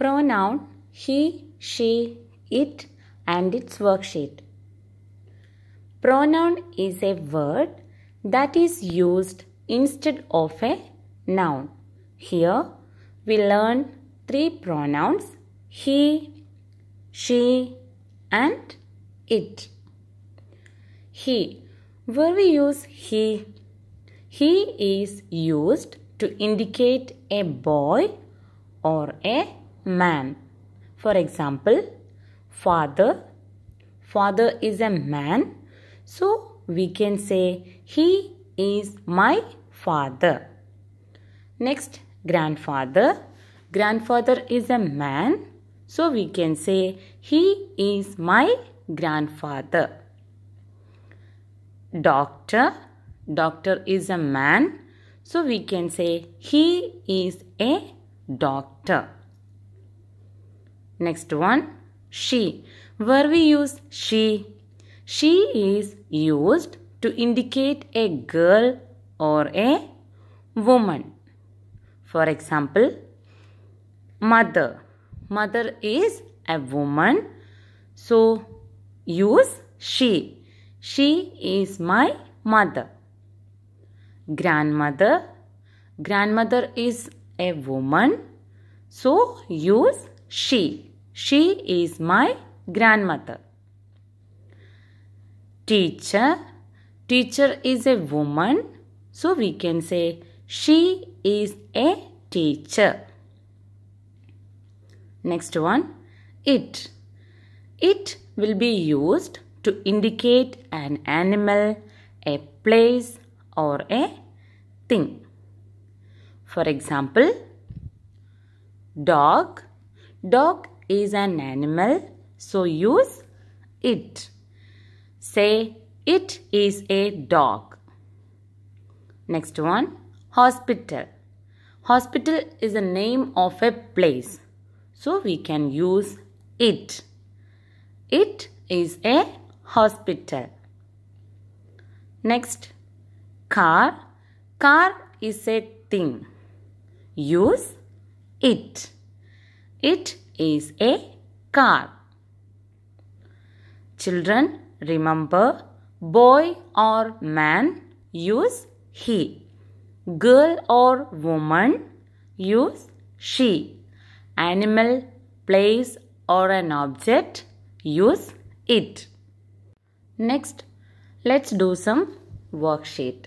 pronoun he, she, it and its worksheet. Pronoun is a word that is used instead of a noun. Here we learn three pronouns he, she and it. He. Where we use he? He is used to indicate a boy or a man. For example, father. Father is a man. So we can say he is my father. Next, grandfather. Grandfather is a man. So we can say he is my grandfather. Doctor. Doctor is a man. So we can say he is a doctor. Next one, she. Where we use she? She is used to indicate a girl or a woman. For example, mother. Mother is a woman. So, use she. She is my mother. Grandmother. Grandmother is a woman. So, use she. She is my grandmother. Teacher. Teacher is a woman. So we can say she is a teacher. Next one. It. It will be used to indicate an animal, a place or a thing. For example, dog. Dog is an animal, so use it. Say it is a dog. Next one, hospital. Hospital is the name of a place. So we can use it. It is a hospital. Next, car. Car is a thing. Use it. It is a car. Children, remember boy or man, use he. Girl or woman, use she. Animal, place or an object, use it. Next, let's do some worksheet.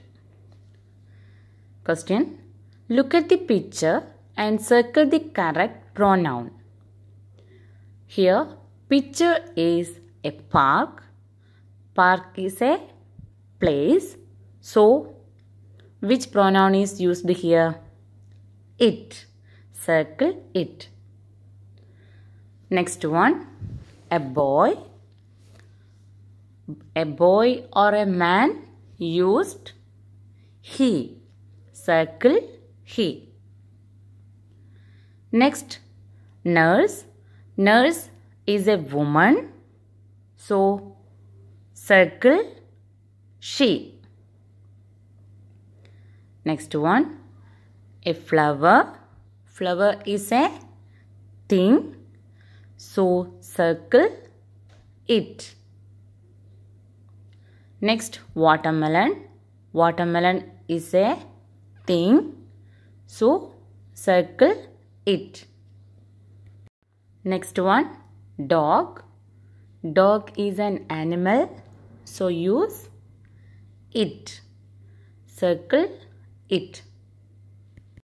Question. Look at the picture and circle the correct pronoun. Here picture is a park. Park is a place. So which pronoun is used here? It. Circle it. Next one. A boy. A boy or a man used he. Circle he. Next, nurse Nurse is a woman. So, circle she. Next one. A flower. Flower is a thing. So, circle it. Next, watermelon. Watermelon is a thing. So, circle it. Next one, dog. Dog is an animal, so use it. Circle it.